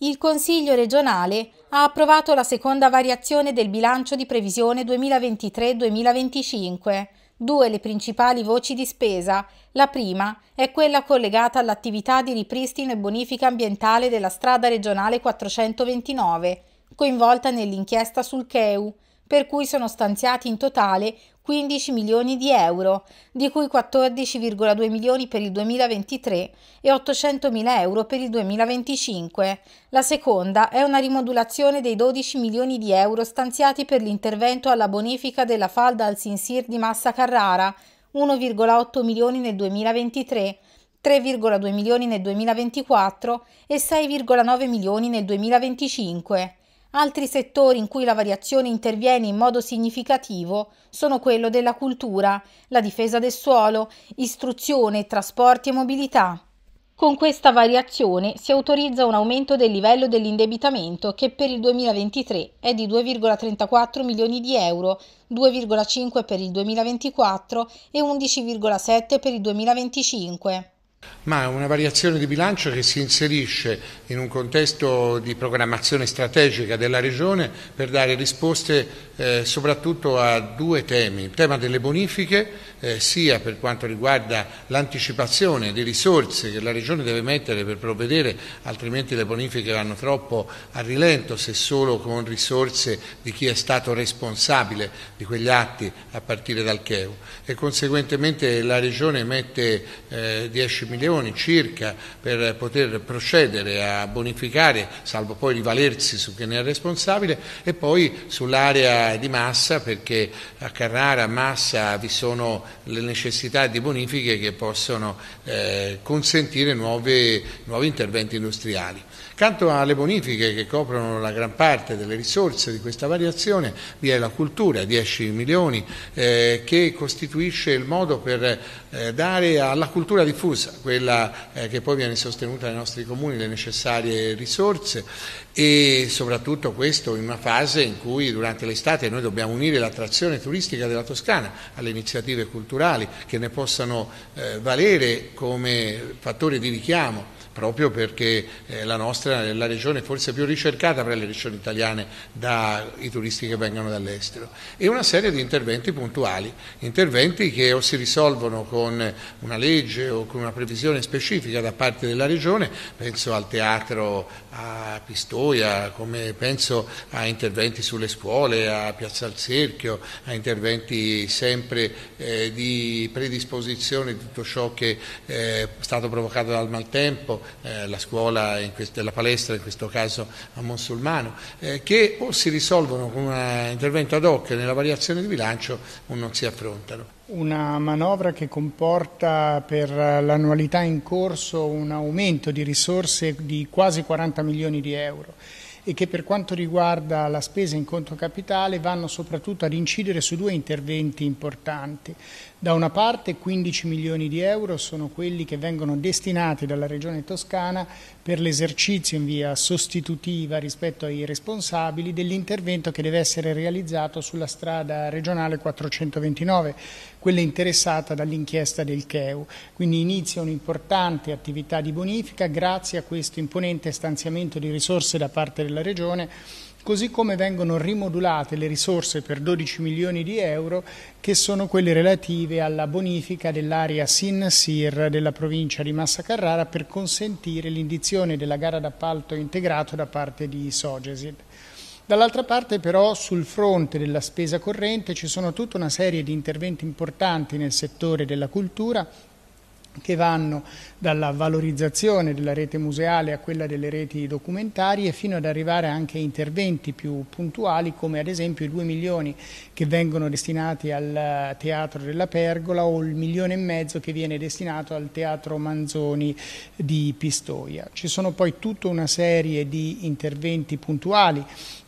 Il Consiglio regionale ha approvato la seconda variazione del bilancio di previsione 2023-2025. Due le principali voci di spesa. La prima è quella collegata all'attività di ripristino e bonifica ambientale della strada regionale 429, coinvolta nell'inchiesta sul CEU per cui sono stanziati in totale 15 milioni di euro, di cui 14,2 milioni per il 2023 e 800 mila euro per il 2025. La seconda è una rimodulazione dei 12 milioni di euro stanziati per l'intervento alla bonifica della falda al Sinsir di Massa Carrara, 1,8 milioni nel 2023 3,2 milioni nel 2024 e 6,9 milioni nel 2025 Altri settori in cui la variazione interviene in modo significativo sono quello della cultura, la difesa del suolo, istruzione, trasporti e mobilità. Con questa variazione si autorizza un aumento del livello dell'indebitamento che per il 2023 è di 2,34 milioni di euro, 2,5 per il 2024 e 11,7 per il 2025. Ma è una variazione di bilancio che si inserisce in un contesto di programmazione strategica della Regione per dare risposte eh, soprattutto a due temi. Il tema delle bonifiche, eh, sia per quanto riguarda l'anticipazione di risorse che la Regione deve mettere per provvedere, altrimenti le bonifiche vanno troppo a rilento se solo con risorse di chi è stato responsabile di quegli atti a partire dal CEU. E conseguentemente la Regione mette eh, 10 milioni circa per poter procedere a bonificare, salvo poi rivalersi su chi ne è responsabile, e poi sull'area di Massa, perché a Carrara, a Massa vi sono le necessità di bonifiche che possono eh, consentire nuove, nuovi interventi industriali. Accanto alle bonifiche che coprono la gran parte delle risorse di questa variazione vi è la cultura, 10 milioni, eh, che costituisce il modo per eh, dare alla cultura diffusa, quella eh, che poi viene sostenuta dai nostri comuni, le necessarie risorse e soprattutto questo in una fase in cui durante l'estate noi dobbiamo unire l'attrazione turistica della Toscana alle iniziative culturali che ne possano eh, valere come fattore di richiamo proprio perché eh, la nostra è la regione forse più ricercata tra le regioni italiane dai turisti che vengono dall'estero e una serie di interventi puntuali, interventi che o si risolvono con una legge o con una previsione specifica da parte della regione, penso al teatro a Pistoia, come penso a interventi sulle scuole, a Piazza al Cerchio, a interventi sempre eh, di predisposizione di tutto ciò che eh, è stato provocato dal maltempo, eh, la scuola quest- la palestra in questo caso a Monsulmano, eh, che o si risolvono con un eh, intervento ad hoc nella variazione di bilancio o non si affrontano. Una manovra che comporta per l'annualità in corso un aumento di risorse di quasi 40 milioni di euro e che per quanto riguarda la spesa in conto capitale vanno soprattutto ad incidere su due interventi importanti. Da una parte 15 milioni di euro sono quelli che vengono destinati dalla Regione Toscana per l'esercizio in via sostitutiva rispetto ai responsabili dell'intervento che deve essere realizzato sulla strada regionale 429, quella interessata dall'inchiesta del CEU. Quindi inizia un'importante attività di bonifica grazie a questo imponente stanziamento di risorse da parte della Regione così come vengono rimodulate le risorse per 12 milioni di euro che sono quelle relative alla bonifica dell'area Sin-Sir della provincia di Massa Carrara per consentire l'indizione della gara d'appalto integrato da parte di Sogesid. Dall'altra parte però sul fronte della spesa corrente ci sono tutta una serie di interventi importanti nel settore della cultura che vanno dalla valorizzazione della rete museale a quella delle reti documentarie fino ad arrivare anche a interventi più puntuali come ad esempio i 2 milioni che vengono destinati al Teatro della Pergola o il milione e mezzo che viene destinato al Teatro Manzoni di Pistoia. Ci sono poi tutta una serie di interventi puntuali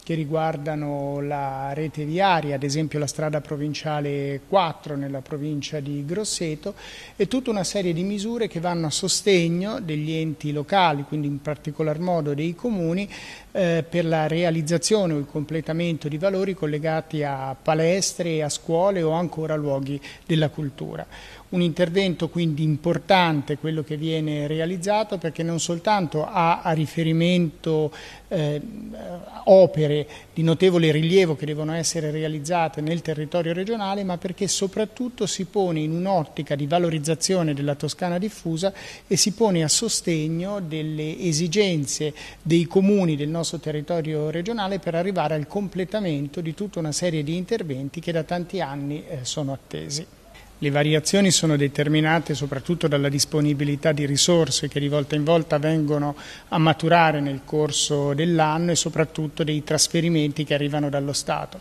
che riguardano la rete viaria, ad esempio la strada provinciale 4 nella provincia di Grosseto e tutta una serie di misure che vanno a sostegno degli enti locali, quindi in particolar modo dei comuni, eh, per la realizzazione o il completamento di valori collegati a palestre, a scuole o ancora luoghi della cultura. Un intervento quindi importante quello che viene realizzato perché non soltanto ha a riferimento eh, opere di notevole rilievo che devono essere realizzate nel territorio regionale ma perché soprattutto si pone in un'ottica di valorizzazione della Toscana diffusa e si pone a sostegno delle esigenze dei comuni del nostro territorio regionale per arrivare al completamento di tutta una serie di interventi che da tanti anni eh, sono attesi. Le variazioni sono determinate soprattutto dalla disponibilità di risorse che di volta in volta vengono a maturare nel corso dell'anno e soprattutto dei trasferimenti che arrivano dallo Stato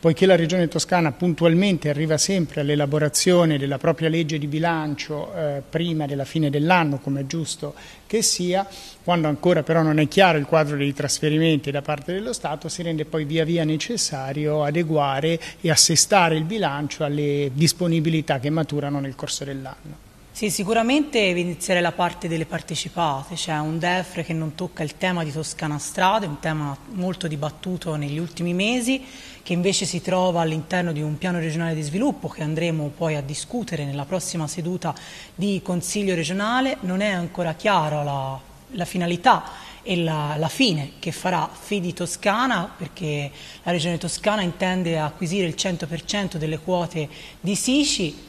poiché la Regione Toscana puntualmente arriva sempre all'elaborazione della propria legge di bilancio eh, prima della fine dell'anno, come è giusto che sia, quando ancora però non è chiaro il quadro dei trasferimenti da parte dello Stato, si rende poi via via necessario adeguare e assestare il bilancio alle disponibilità che maturano nel corso dell'anno. Sì, sicuramente evidenziare la parte delle partecipate, cioè un DEF che non tocca il tema di Toscana Strade, un tema molto dibattuto negli ultimi mesi, che invece si trova all'interno di un piano regionale di sviluppo che andremo poi a discutere nella prossima seduta di Consiglio regionale, non è ancora chiara la, la finalità e la, la, fine che farà Fidi Toscana perché la regione toscana intende acquisire il 100% delle quote di Sici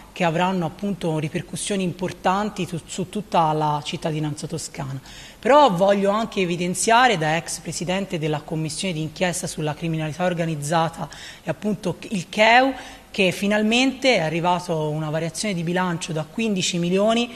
che avranno appunto ripercussioni importanti su, su tutta la cittadinanza toscana. Però voglio anche evidenziare da ex presidente della commissione d'inchiesta sulla criminalità organizzata e appunto il CEU che finalmente è arrivata una variazione di bilancio da 15 milioni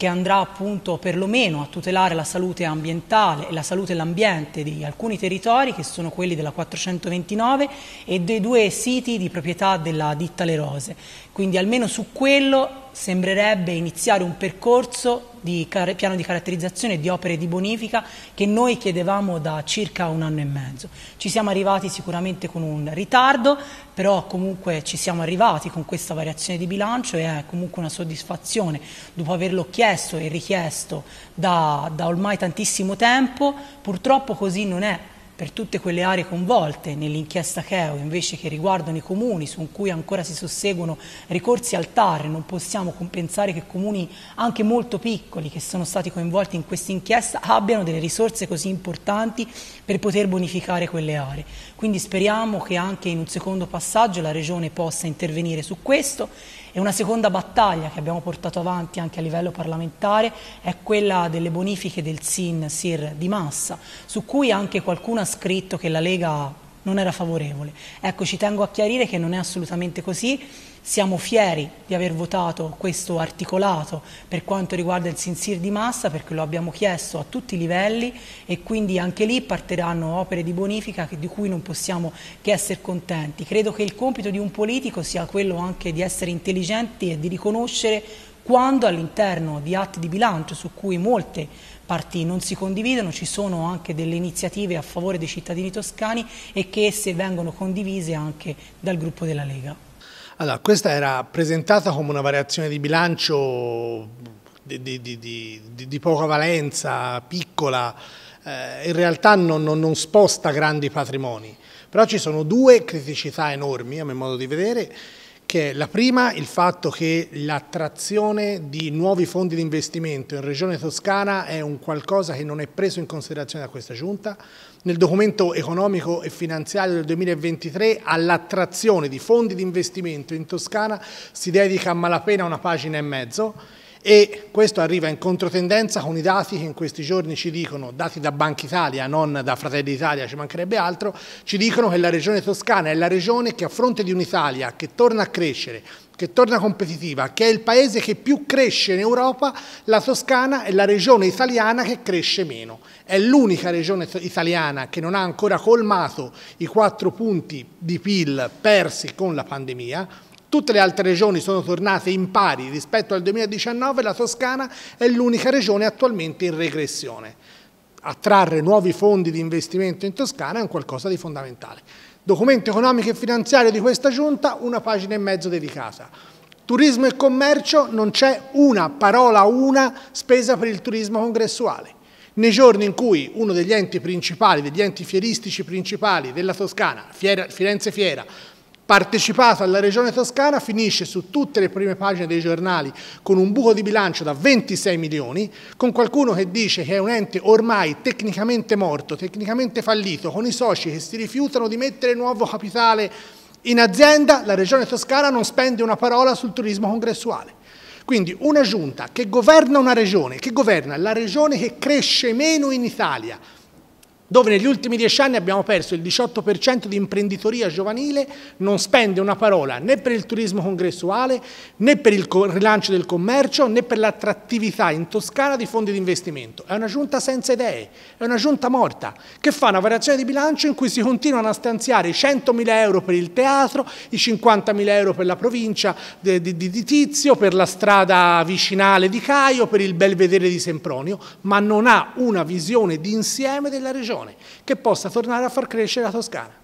che andrà appunto perlomeno a tutelare la salute ambientale e la salute e l'ambiente di alcuni territori che sono quelli della 429 e dei due siti di proprietà della ditta Le Rose. Quindi almeno su quello sembrerebbe iniziare un percorso di piano di caratterizzazione di opere di bonifica che noi chiedevamo da circa un anno e mezzo. Ci siamo arrivati sicuramente con un ritardo, però comunque ci siamo arrivati con questa variazione di bilancio e è comunque una soddisfazione dopo averlo chiesto e richiesto da, da ormai tantissimo tempo, purtroppo così non è per tutte quelle aree coinvolte nell'inchiesta Cheo, invece che riguardano i comuni su cui ancora si susseguono ricorsi al TAR, non possiamo compensare che comuni anche molto piccoli che sono stati coinvolti in questa inchiesta abbiano delle risorse così importanti per poter bonificare quelle aree. Quindi speriamo che anche in un secondo passaggio la Regione possa intervenire su questo e una seconda battaglia che abbiamo portato avanti anche a livello parlamentare è quella delle bonifiche del SIN SIR di massa, su cui anche qualcuno ha scritto che la Lega non era favorevole. Ecco, ci tengo a chiarire che non è assolutamente così siamo fieri di aver votato questo articolato per quanto riguarda il sinsir di massa perché lo abbiamo chiesto a tutti i livelli e quindi anche lì partiranno opere di bonifica di cui non possiamo che essere contenti. Credo che il compito di un politico sia quello anche di essere intelligenti e di riconoscere quando all'interno di atti di bilancio su cui molte parti non si condividono, ci sono anche delle iniziative a favore dei cittadini toscani e che esse vengono condivise anche dal gruppo della Lega. Allora, questa era presentata come una variazione di bilancio di, di, di, di poca valenza, piccola, eh, in realtà non, non, non sposta grandi patrimoni, però ci sono due criticità enormi a mio modo di vedere che è la prima il fatto che l'attrazione di nuovi fondi di investimento in Regione Toscana è un qualcosa che non è preso in considerazione da questa Giunta. Nel documento economico e finanziario del 2023 all'attrazione di fondi di investimento in Toscana si dedica a malapena una pagina e mezzo e questo arriva in controtendenza con i dati che in questi giorni ci dicono, dati da Banca Italia, non da Fratelli Italia, ci mancherebbe altro, ci dicono che la regione toscana è la regione che a fronte di un'Italia che torna a crescere, che torna competitiva, che è il paese che più cresce in Europa, la Toscana è la regione italiana che cresce meno. È l'unica regione italiana che non ha ancora colmato i quattro punti di PIL persi con la pandemia, Tutte le altre regioni sono tornate in pari rispetto al 2019, la Toscana è l'unica regione attualmente in regressione. Attrarre nuovi fondi di investimento in Toscana è un qualcosa di fondamentale. Documento economico e finanziario di questa giunta, una pagina e mezzo dedicata. Turismo e commercio non c'è una parola, una spesa per il turismo congressuale. Nei giorni in cui uno degli enti principali, degli enti fieristici principali della Toscana, Firenze Fiera, partecipato alla regione toscana finisce su tutte le prime pagine dei giornali con un buco di bilancio da 26 milioni, con qualcuno che dice che è un ente ormai tecnicamente morto, tecnicamente fallito, con i soci che si rifiutano di mettere nuovo capitale in azienda, la regione toscana non spende una parola sul turismo congressuale. Quindi una giunta che governa una regione, che governa la regione che cresce meno in Italia, dove negli ultimi dieci anni abbiamo perso il 18% di imprenditoria giovanile, non spende una parola né per il turismo congressuale, né per il rilancio del commercio, né per l'attrattività in Toscana di fondi di investimento. È una giunta senza idee, è una giunta morta, che fa una variazione di bilancio in cui si continuano a stanziare i 100.000 euro per il teatro, i 50.000 euro per la provincia di, Tizio, per la strada vicinale di Caio, per il belvedere di Sempronio, ma non ha una visione d'insieme della regione soluzione che possa tornare a far crescere la Toscana.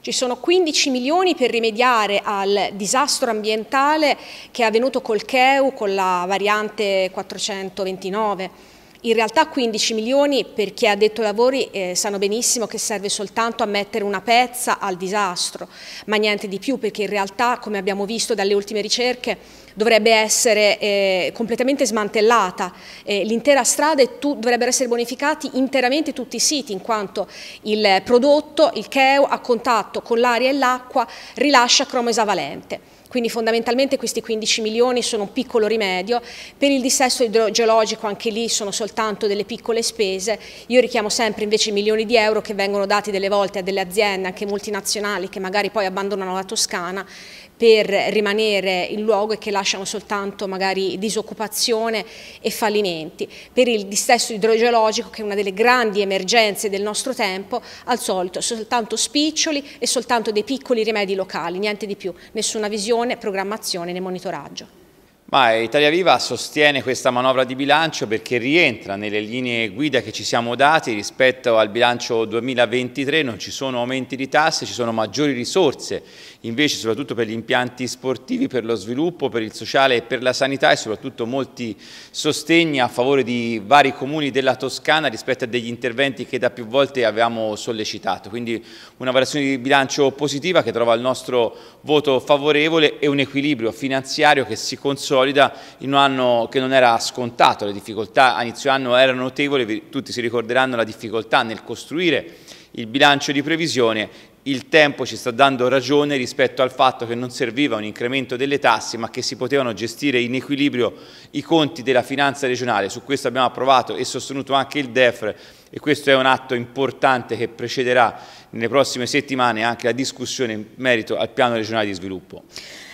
Ci sono 15 milioni per rimediare al disastro ambientale che è avvenuto col Cheu con la variante 429. In realtà 15 milioni, per chi ha detto lavori, eh, sanno benissimo che serve soltanto a mettere una pezza al disastro, ma niente di più, perché in realtà, come abbiamo visto dalle ultime ricerche, dovrebbe essere eh, completamente smantellata eh, l'intera strada e tu, dovrebbero essere bonificati interamente tutti i siti, in quanto il prodotto, il cheo, a contatto con l'aria e l'acqua rilascia cromo esavalente. Quindi fondamentalmente questi 15 milioni sono un piccolo rimedio. Per il dissesto idrogeologico anche lì sono soltanto delle piccole spese. Io richiamo sempre invece milioni di euro che vengono dati delle volte a delle aziende, anche multinazionali, che magari poi abbandonano la Toscana per rimanere in luogo e che lasciano soltanto magari disoccupazione e fallimenti. Per il distesso idrogeologico, che è una delle grandi emergenze del nostro tempo, al solito soltanto spiccioli e soltanto dei piccoli rimedi locali, niente di più, nessuna visione, programmazione né monitoraggio. Ma Italia Viva sostiene questa manovra di bilancio perché rientra nelle linee guida che ci siamo dati rispetto al bilancio 2023, non ci sono aumenti di tasse, ci sono maggiori risorse, invece soprattutto per gli impianti sportivi, per lo sviluppo, per il sociale e per la sanità e soprattutto molti sostegni a favore di vari comuni della Toscana rispetto a degli interventi che da più volte avevamo sollecitato. Quindi una variazione di bilancio positiva che trova il nostro voto favorevole e un equilibrio finanziario che si consolida solida in un anno che non era scontato, le difficoltà a inizio anno erano notevoli, tutti si ricorderanno la difficoltà nel costruire il bilancio di previsione, il tempo ci sta dando ragione rispetto al fatto che non serviva un incremento delle tasse ma che si potevano gestire in equilibrio i conti della finanza regionale, su questo abbiamo approvato e sostenuto anche il DEFR e questo è un atto importante che precederà nelle prossime settimane anche la discussione in merito al piano regionale di sviluppo.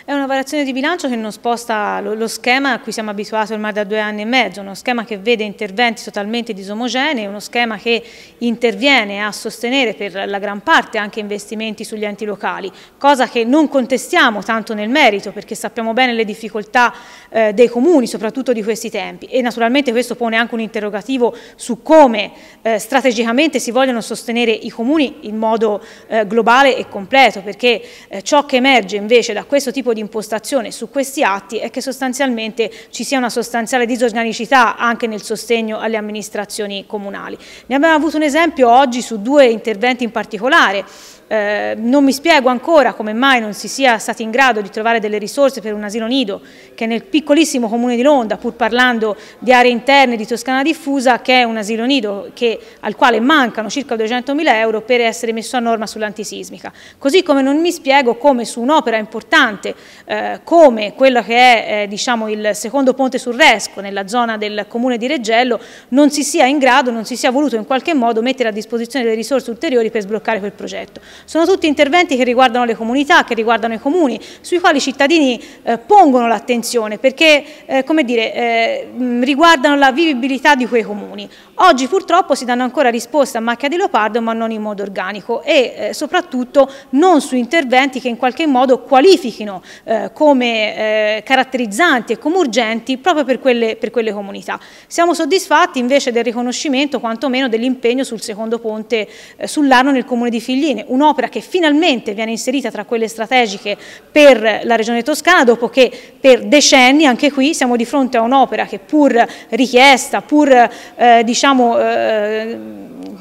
È una variazione di bilancio che non sposta lo, lo schema a cui siamo abituati ormai da due anni e mezzo, uno schema che vede interventi totalmente disomogenei, uno schema che interviene a sostenere per la gran parte anche investimenti sugli enti locali, cosa che non contestiamo tanto nel merito perché sappiamo bene le difficoltà eh, dei comuni, soprattutto di questi tempi e naturalmente questo pone anche un interrogativo su come eh, strategicamente si vogliono sostenere i comuni in modo eh, globale e completo perché eh, ciò che emerge invece da questo tipo di di impostazione su questi atti è che sostanzialmente ci sia una sostanziale disorganicità anche nel sostegno alle amministrazioni comunali. Ne abbiamo avuto un esempio oggi su due interventi in particolare, eh, non mi spiego ancora come mai non si sia stati in grado di trovare delle risorse per un asilo nido che nel piccolissimo comune di Londra, pur parlando di aree interne di Toscana diffusa, che è un asilo nido che, al quale mancano circa 200.000 euro per essere messo a norma sull'antisismica. Così come non mi spiego come su un'opera importante eh, come quello che è eh, diciamo, il secondo ponte sul Resco nella zona del comune di Reggello non si sia in grado, non si sia voluto in qualche modo mettere a disposizione delle risorse ulteriori per sbloccare quel progetto. Sono tutti interventi che riguardano le comunità, che riguardano i comuni, sui quali i cittadini eh, pongono l'attenzione perché eh, come dire, eh, riguardano la vivibilità di quei comuni. Oggi purtroppo si danno ancora risposte a macchia di leopardo ma non in modo organico e eh, soprattutto non su interventi che in qualche modo qualifichino eh, come eh, caratterizzanti e come urgenti proprio per quelle, per quelle comunità. Siamo soddisfatti invece del riconoscimento quantomeno dell'impegno sul secondo ponte sull'Arno nel comune di Figline, un un'opera che finalmente viene inserita tra quelle strategiche per la regione toscana dopo che per decenni anche qui siamo di fronte a un'opera che pur richiesta, pur eh, diciamo, eh,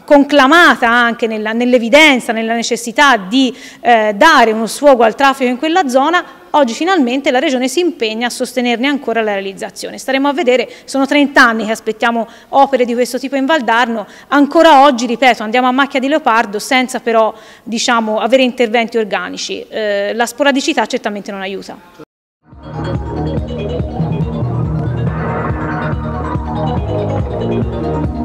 conclamata anche nell'evidenza, nell nella necessità di eh, dare uno sfogo al traffico in quella zona, oggi finalmente la Regione si impegna a sostenerne ancora la realizzazione. Staremo a vedere, sono 30 anni che aspettiamo opere di questo tipo in Valdarno, ancora oggi, ripeto, andiamo a macchia di leopardo senza però diciamo, avere interventi organici. Eh, la sporadicità certamente non aiuta. Thank you.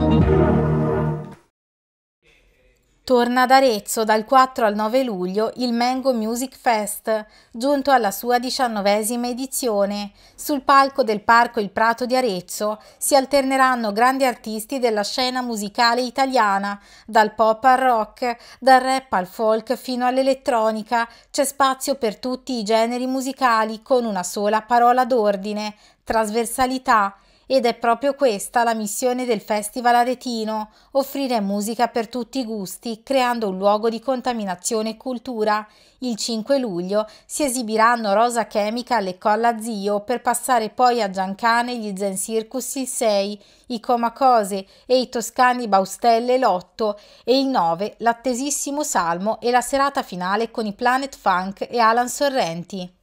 Torna ad Arezzo dal 4 al 9 luglio il Mango Music Fest, giunto alla sua diciannovesima edizione. Sul palco del Parco Il Prato di Arezzo si alterneranno grandi artisti della scena musicale italiana, dal pop al rock, dal rap al folk fino all'elettronica. C'è spazio per tutti i generi musicali con una sola parola d'ordine, trasversalità, ed è proprio questa la missione del Festival Aretino, offrire musica per tutti i gusti, creando un luogo di contaminazione e cultura. Il 5 luglio si esibiranno Rosa Chemica alle Colla Zio per passare poi a Giancane gli Zen Circus il 6, i Comacose e i Toscani Baustelle l'8 e il 9 l'attesissimo Salmo e la serata finale con i Planet Funk e Alan Sorrenti.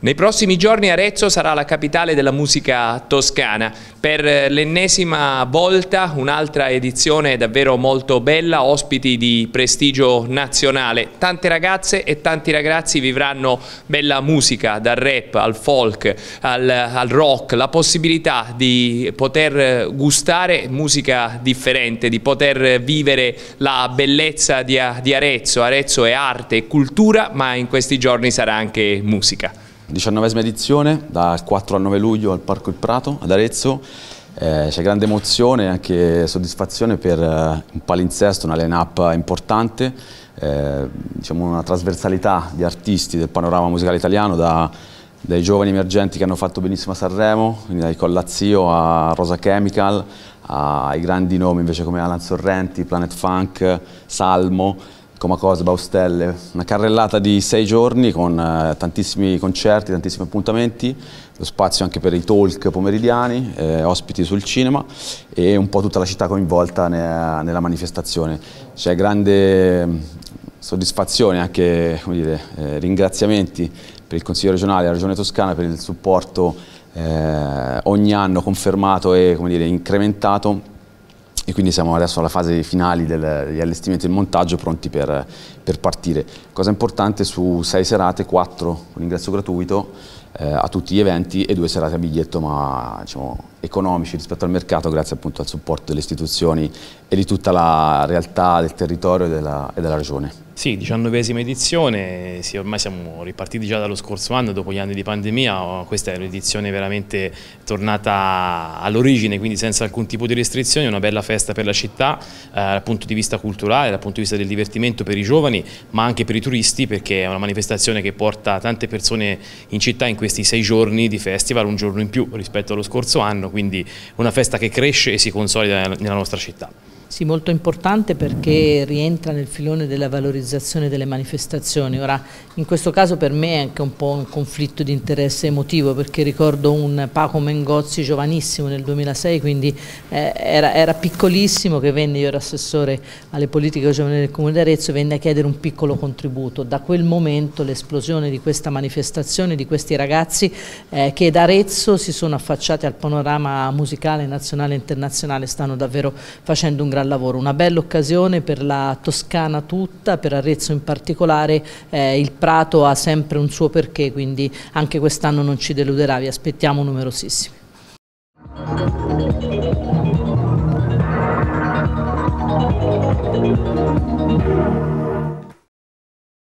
Nei prossimi giorni Arezzo sarà la capitale della musica toscana. Per eh, l'ennesima volta un'altra edizione davvero molto bella, ospiti di prestigio nazionale. Tante ragazze e tanti ragazzi vivranno bella musica, dal rap al folk, al, al rock, la possibilità di poter eh, gustare musica differente, di poter vivere la bellezza di, di Arezzo. Arezzo è arte e cultura, ma in questi giorni sarà anche musica. 19esima edizione, dal 4 al 9 luglio al Parco Il Prato ad Arezzo. Eh, c'è grande emozione e anche soddisfazione per eh, un palinsesto, una line-up importante, eh, diciamo una trasversalità di artisti del panorama musicale italiano, da, dai giovani emergenti che hanno fatto benissimo a Sanremo, quindi dai Collazio a Rosa Chemical, ai grandi nomi invece come Alan Sorrenti, Planet Funk, Salmo, come Comacose, Baustelle, una carrellata di sei giorni con eh, tantissimi concerti, tantissimi appuntamenti, lo spazio anche per i talk pomeridiani, eh, ospiti sul cinema e un po' tutta la città coinvolta ne nella manifestazione. C'è grande mm, soddisfazione, anche dire, eh, ringraziamenti per il Consiglio regionale e la Regione Toscana per il supporto eh, ogni anno confermato e dire, incrementato e quindi siamo adesso alla fase finale degli allestimenti e del montaggio pronti per, per, partire. Cosa importante su sei serate, quattro con ingresso gratuito eh, a tutti gli eventi e due serate a biglietto ma diciamo, economici rispetto al mercato grazie appunto al supporto delle istituzioni e di tutta la realtà del territorio e della, e della regione. Sì, diciannovesima edizione, sì, ormai siamo ripartiti già dallo scorso anno, dopo gli anni di pandemia, oh, questa è un'edizione veramente tornata all'origine, quindi senza alcun tipo di restrizioni, una bella festa per la città eh, dal punto di vista culturale, dal punto di vista del divertimento per i giovani, ma anche per i turisti, perché è una manifestazione che porta tante persone in città in questi sei giorni di festival, un giorno in più rispetto allo scorso anno, quindi una festa che cresce e si consolida nella nostra città. Sì, molto importante perché rientra nel filone della valorizzazione delle manifestazioni. Ora, in questo caso per me è anche un po' un conflitto di interesse emotivo perché ricordo un Paco Mengozzi giovanissimo nel 2006, quindi eh, era, era, piccolissimo che venne, io ero assessore alle politiche giovanili del Comune di Arezzo, venne a chiedere un piccolo contributo. Da quel momento l'esplosione di questa manifestazione, di questi ragazzi eh, che da Arezzo si sono affacciati al panorama musicale nazionale e internazionale, stanno davvero facendo un grande andrà al lavoro. Una bella occasione per la Toscana tutta, per Arezzo in particolare, eh, il Prato ha sempre un suo perché, quindi anche quest'anno non ci deluderà, vi aspettiamo numerosissimi. Thank you.